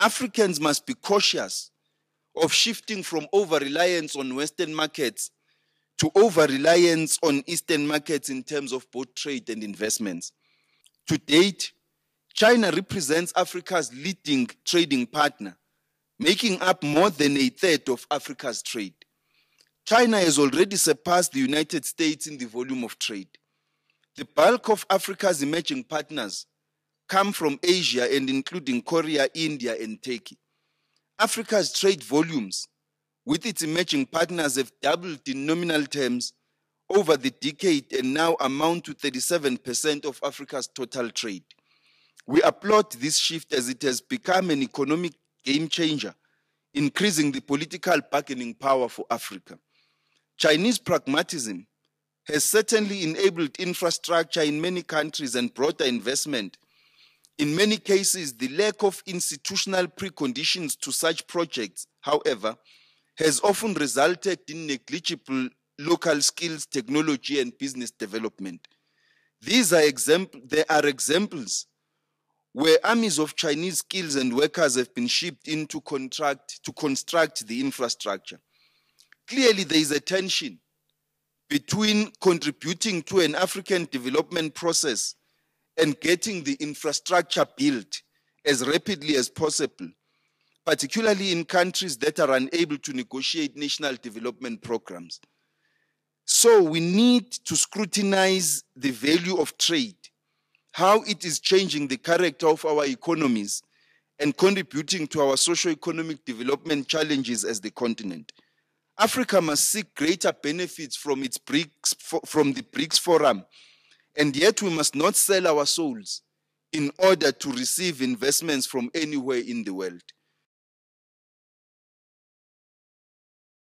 Africans must be cautious of shifting from over reliance on Western markets to over reliance on Eastern markets in terms of both trade and investments. To date, China represents Africa's leading trading partner, making up more than a third of Africa's trade. China has already surpassed the United States in the volume of trade. The bulk of Africa's emerging partners come from Asia and including Korea, India, and Turkey. Africa's trade volumes with its emerging partners have doubled in nominal terms over the decade and now amount to 37% of Africa's total trade. We applaud this shift as it has become an economic game changer, increasing the political bargaining power for Africa. Chinese pragmatism has certainly enabled infrastructure in many countries and broader investment in many cases, the lack of institutional preconditions to such projects, however, has often resulted in negligible local skills, technology, and business development. These are there are examples where armies of Chinese skills and workers have been shipped in to, contract, to construct the infrastructure. Clearly, there is a tension between contributing to an African development process and getting the infrastructure built as rapidly as possible, particularly in countries that are unable to negotiate national development programs. So we need to scrutinize the value of trade, how it is changing the character of our economies and contributing to our socio-economic development challenges as the continent. Africa must seek greater benefits from, its BRICS, from the BRICS Forum and yet we must not sell our souls in order to receive investments from anywhere in the world.